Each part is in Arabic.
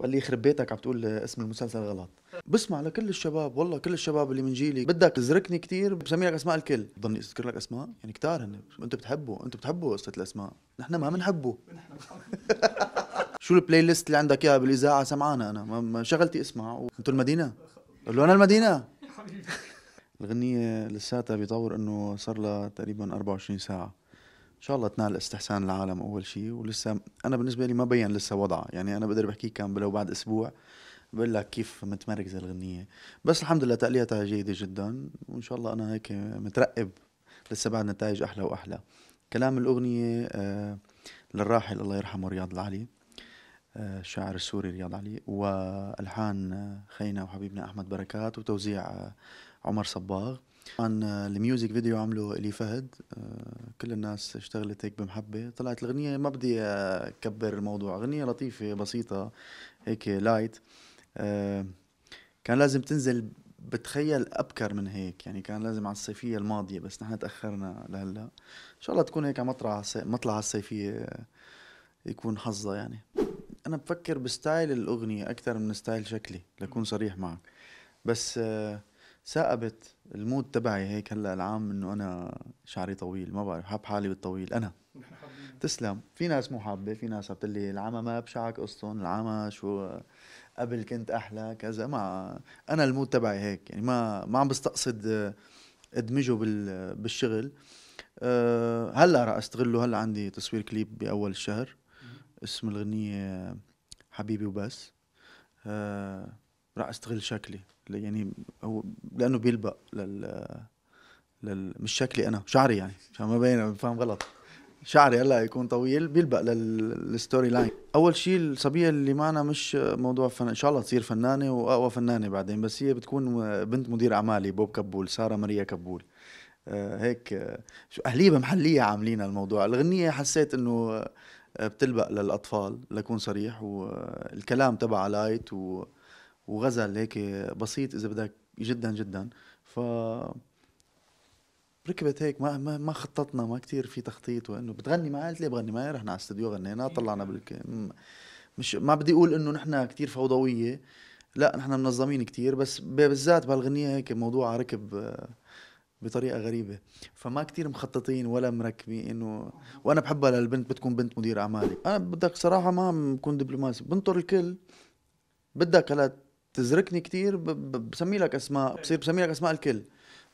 وقال لي يخرب بيتك عم تقول اسم المسلسل غلط بسمع لكل الشباب والله كل الشباب اللي من جيلي بدك تزركني كثير بسمي لك اسماء الكل بضلني اذكر لك اسماء يعني كثار هن انت بتحبه انت بتحبه قصه الاسماء نحن ما بنحبه شو البلاي ليست اللي عندك اياها بالاذاعه سمعانه انا ما شغلتي اسمع و... انتو المدينه قول له انا المدينه الغنيه لساتها بيطور انه صار لها تقريبا 24 ساعه ان شاء الله تنال استحسان العالم اول شيء ولسه انا بالنسبه لي ما بين لسه وضعها يعني انا بقدر بحكيك كان لو بعد اسبوع بقول لك كيف متمركزه الغنيه بس الحمد لله تاليتها جيده جدا وان شاء الله انا هيك مترقب لسه بعد نتائج احلى واحلى كلام الاغنيه آه، للراحل الله يرحمه رياض العلي آه، الشاعر السوري رياض علي والحان خينا وحبيبنا احمد بركات وتوزيع آه، عمر صباغ عن الميوزك آه، فيديو عمله الي فهد آه، كل الناس اشتغلت هيك بمحبه طلعت الاغنيه ما بدي آه، اكبر الموضوع اغنيه لطيفه بسيطه هيك لايت كان لازم تنزل بتخيل ابكر من هيك يعني كان لازم على الصيفيه الماضيه بس نحن تاخرنا لهلا ان شاء الله تكون هيك على مطلع مطلع الصيفيه يكون حظها يعني انا بفكر بستايل الاغنيه اكثر من ستايل شكلي لكون صريح معك بس آه ثاقبت المود تبعي هيك هلا العام انه انا شعري طويل ما بعرف حاب حالي بالطويل انا تسلم في ناس مو حابه في ناس عم لي العمى ما بشعك قصتهم العامة شو قبل كنت احلى كذا ما انا المود تبعي هيك يعني ما ما عم بستقصد ادمجه بالشغل أه، هلا رح استغله هلا عندي تصوير كليب باول الشهر اسم الغنيه حبيبي وبس راح أه، رح استغل شكلي يعني هو لانه بيلبق لل لل مش شكلي انا شعري يعني عشان ما بين فاهم غلط شعري هلا يكون طويل بيلبق للستوري لاين اول شيء الصبيه اللي معنا مش موضوع فن ان شاء الله تصير فنانه واقوى فنانه بعدين بس هي بتكون بنت مدير اعمالي بوب كبول ساره ماريا كبول آه، هيك اهليبه محليه عاملين الموضوع الغنيه حسيت انه آه، بتلبق للاطفال لكون صريح والكلام تبعها لايت و وغزل هيك بسيط اذا بدك جدا جدا ف ركبت هيك ما ما, ما خططنا ما كتير في تخطيط وانه بتغني معي قالت لي بغني معي رحنا على الاستديو غنينا إيه. طلعنا بالك مش ما بدي اقول انه نحن كتير فوضويه لا نحن منظمين كتير بس بالذات بهالغنيه هيك موضوع ركب آه، بطريقه غريبه فما كتير مخططين ولا مركبين انه وانا بحبها للبنت بتكون بنت مدير اعمالي انا بدك صراحه ما بكون دبلوماسي بنطر الكل بدك هلا بتزركني كثير بسمي لك اسماء إيه. بصير بسمي لك اسماء الكل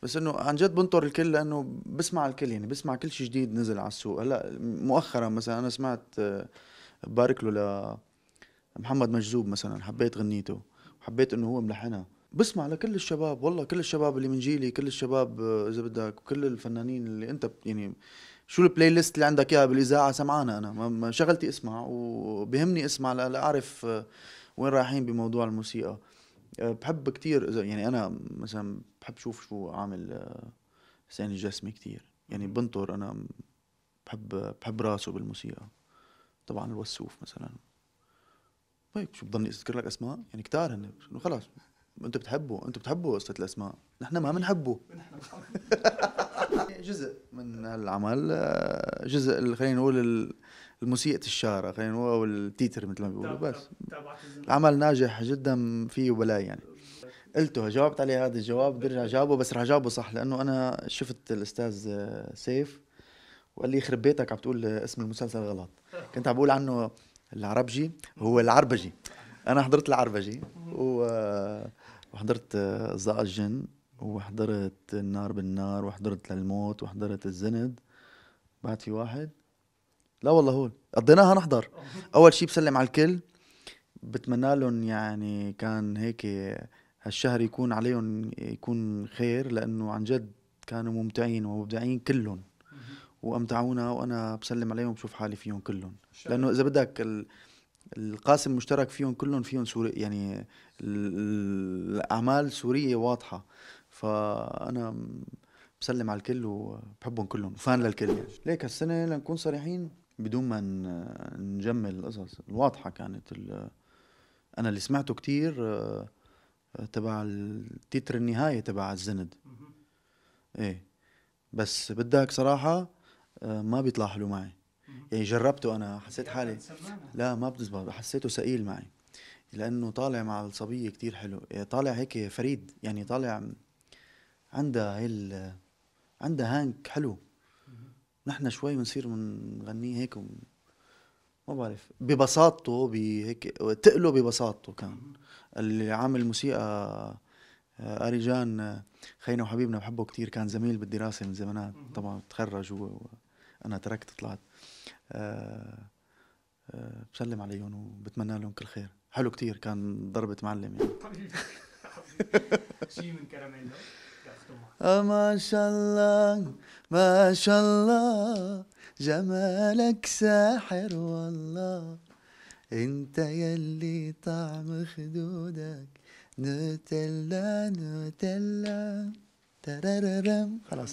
بس انه عن جد بنطر الكل لانه بسمع الكل يعني بسمع كل شيء جديد نزل على السوق هلا مؤخرا مثلا انا سمعت ببارك آه، له لمحمد مجذوب مثلا حبيت غنيته وحبيت انه هو ملحنها بسمع لكل الشباب والله كل الشباب اللي من جيلي كل الشباب آه، اذا بدك كل الفنانين اللي انت يعني شو البلاي ليست اللي عندك اياها بالاذاعه سمعانه انا شغلتي اسمع وبهمني اسمع لاعرف آه، وين رايحين بموضوع الموسيقى أه، بحب كتير اذا يعني انا مثلا بحب شوف شو عامل أه، حسين الجسمي كتير يعني بنطر انا بحب بحب راسه بالموسيقى طبعا الوسوف مثلا طيب شو بضلني اذكر لك اسماء يعني كتار هن خلص انت بتحبه انت بتحبه قصه الاسماء نحن ما بنحبه جزء من هالعمل أه، جزء خلينا نقول الموسيقى الشهره خلينا نقول او التيتر مثل ما بيقولوا بس عمل ناجح جدا فيه ولا يعني قلته جاوبت عليه هذا الجواب برجع جاوبه بس رح جاوبه صح لانه انا شفت الاستاذ سيف وقال لي يخرب بيتك عم تقول اسم المسلسل غلط كنت عم بقول عنه العربجي هو العربجي انا حضرت العربجي وحضرت زق الجن وحضرت النار بالنار وحضرت للموت وحضرت الزند بعد في واحد لا والله هول قضيناها نحضر اول شيء بسلم على الكل بتمنى لهم يعني كان هيك هالشهر يكون عليهم يكون خير لانه عن جد كانوا ممتعين ومبدعين كلهم وامتعونا وانا بسلم عليهم بشوف حالي فيهم كلهم لانه اذا بدك القاسم المشترك فيهم كلهم فيهم سوري يعني الاعمال سوريه واضحه فانا بسلم على الكل وبحبهم كلهم وفان للكل يعني. ليك هالسنه لنكون صريحين بدون ما نجمل القصص الواضحة كانت أنا اللي سمعته كتير آه، تبع التتر النهاية تبع الزند إيه بس بدك صراحة آه، ما بيطلع حلو معي يعني جربته أنا حسيت حالي لا ما بتزبط حسيته ثقيل معي لأنه طالع مع الصبية كتير حلو إيه، طالع هيك فريد يعني طالع عندها هال عندها هانك حلو نحن شوي بنصير بنغنيه هيك وم... ما بعرف ببساطته بهيك تقله ببساطته كان اللي عامل موسيقى آه، اريجان آه، خينا وحبيبنا بحبه كتير كان زميل بالدراسه من زمانات طبعا تخرج هو وانا تركت طلعت أه أه بسلم عليهم وبتمنى لهم كل خير حلو كتير كان ضربة معلم يعني طيب. شيء من كراميل ما شاء الله ما شاء الله جمالك ساحر والله انت يلي طعم خدودك نوتيلا نوتيلا ترررم خلاص